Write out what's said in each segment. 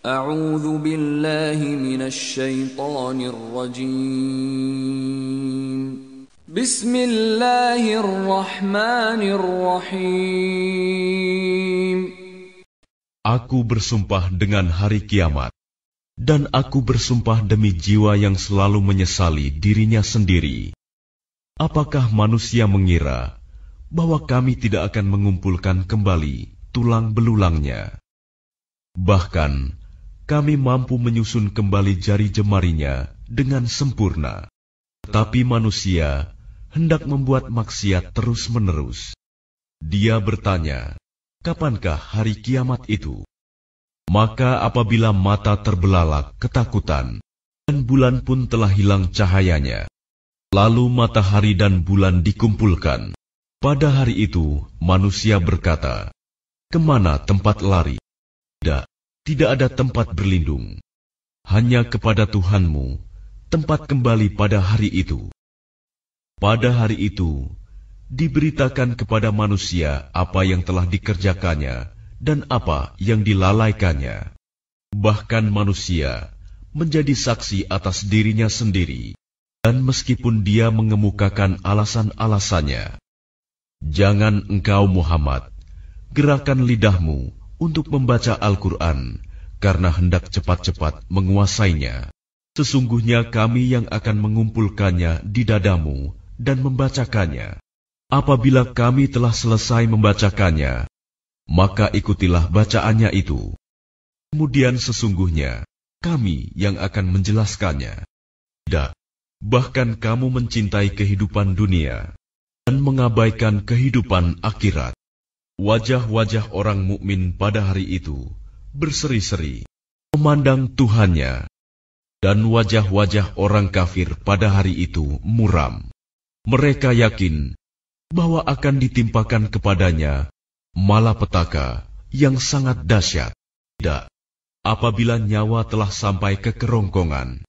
A'udzu billahi minasyaitonir rajim. Bismillahirrahmanirrahim. Aku bersumpah dengan hari kiamat dan aku bersumpah demi jiwa yang selalu menyesali dirinya sendiri. Apakah manusia mengira bahwa kami tidak akan mengumpulkan kembali tulang belulangnya? Bahkan kami mampu menyusun kembali jari jemarinya dengan sempurna. Tapi manusia hendak membuat maksiat terus-menerus. Dia bertanya, "Kapankah hari kiamat itu?" Maka, apabila mata terbelalak ketakutan, dan bulan pun telah hilang cahayanya, lalu matahari dan bulan dikumpulkan. Pada hari itu, manusia berkata, "Kemana tempat lari?" Tidak, tidak ada tempat berlindung. Hanya kepada Tuhanmu, tempat kembali pada hari itu. Pada hari itu, diberitakan kepada manusia apa yang telah dikerjakannya dan apa yang dilalaikannya. Bahkan manusia menjadi saksi atas dirinya sendiri. Dan meskipun dia mengemukakan alasan-alasannya, jangan engkau Muhammad, gerakan lidahmu untuk membaca Al-Quran karena hendak cepat-cepat menguasainya. Sesungguhnya kami yang akan mengumpulkannya di dadamu dan membacakannya. Apabila kami telah selesai membacakannya, maka ikutilah bacaannya itu. Kemudian sesungguhnya, kami yang akan menjelaskannya. Tidak, bahkan kamu mencintai kehidupan dunia dan mengabaikan kehidupan akhirat. Wajah-wajah orang mukmin pada hari itu berseri-seri, memandang Tuhannya, dan wajah-wajah orang kafir pada hari itu muram. Mereka yakin bahwa akan ditimpakan kepadanya malapetaka yang sangat dahsyat. Tidak, apabila nyawa telah sampai ke kerongkongan,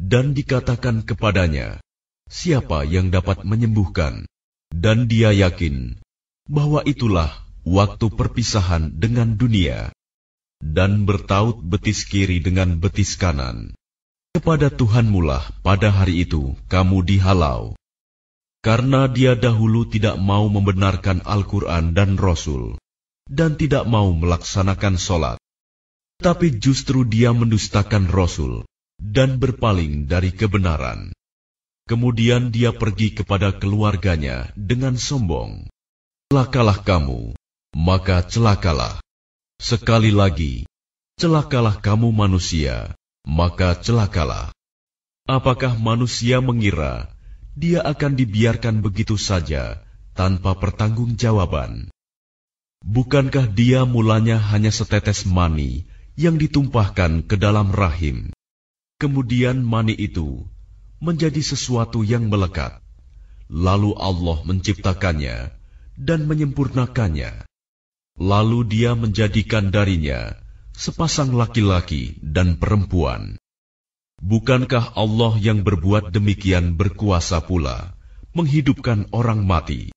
dan dikatakan kepadanya, "Siapa yang dapat menyembuhkan?" Dan dia yakin bahwa itulah waktu perpisahan dengan dunia dan bertaut betis kiri dengan betis kanan. Kepada Tuhan Tuhanmulah pada hari itu kamu dihalau. Karena dia dahulu tidak mau membenarkan Al-Quran dan Rasul, dan tidak mau melaksanakan sholat. Tapi justru dia mendustakan Rasul, dan berpaling dari kebenaran. Kemudian dia pergi kepada keluarganya dengan sombong celakalah kamu, maka celakalah. Sekali lagi, celakalah kamu manusia, maka celakalah. Apakah manusia mengira dia akan dibiarkan begitu saja tanpa pertanggungjawaban? Bukankah dia mulanya hanya setetes mani yang ditumpahkan ke dalam rahim? Kemudian mani itu menjadi sesuatu yang melekat. Lalu Allah menciptakannya dan menyempurnakannya. Lalu dia menjadikan darinya sepasang laki-laki dan perempuan. Bukankah Allah yang berbuat demikian berkuasa pula menghidupkan orang mati?